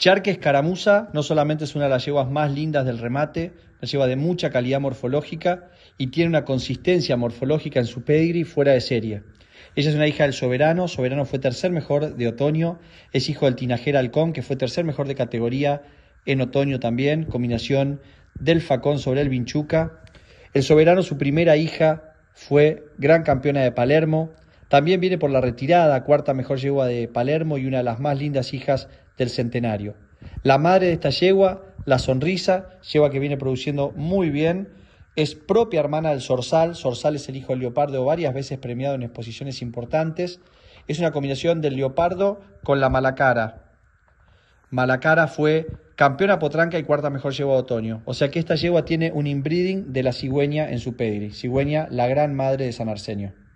Charque Escaramuza no solamente es una de las yeguas más lindas del remate, una yegua de mucha calidad morfológica y tiene una consistencia morfológica en su pedigree fuera de serie. Ella es una hija del Soberano, Soberano fue tercer mejor de otoño, es hijo del Tinajera Halcón, que fue tercer mejor de categoría en otoño también, combinación del Facón sobre el Vinchuca. El Soberano, su primera hija, fue gran campeona de Palermo, también viene por la retirada, cuarta mejor yegua de Palermo y una de las más lindas hijas del centenario. La madre de esta yegua, la sonrisa, yegua que viene produciendo muy bien, es propia hermana del Sorsal. Sorsal es el hijo del leopardo, varias veces premiado en exposiciones importantes. Es una combinación del leopardo con la malacara. Malacara fue campeona potranca y cuarta mejor yegua de otoño. O sea que esta yegua tiene un inbreeding de la cigüeña en su pedigree. Cigüeña, la gran madre de San Arsenio.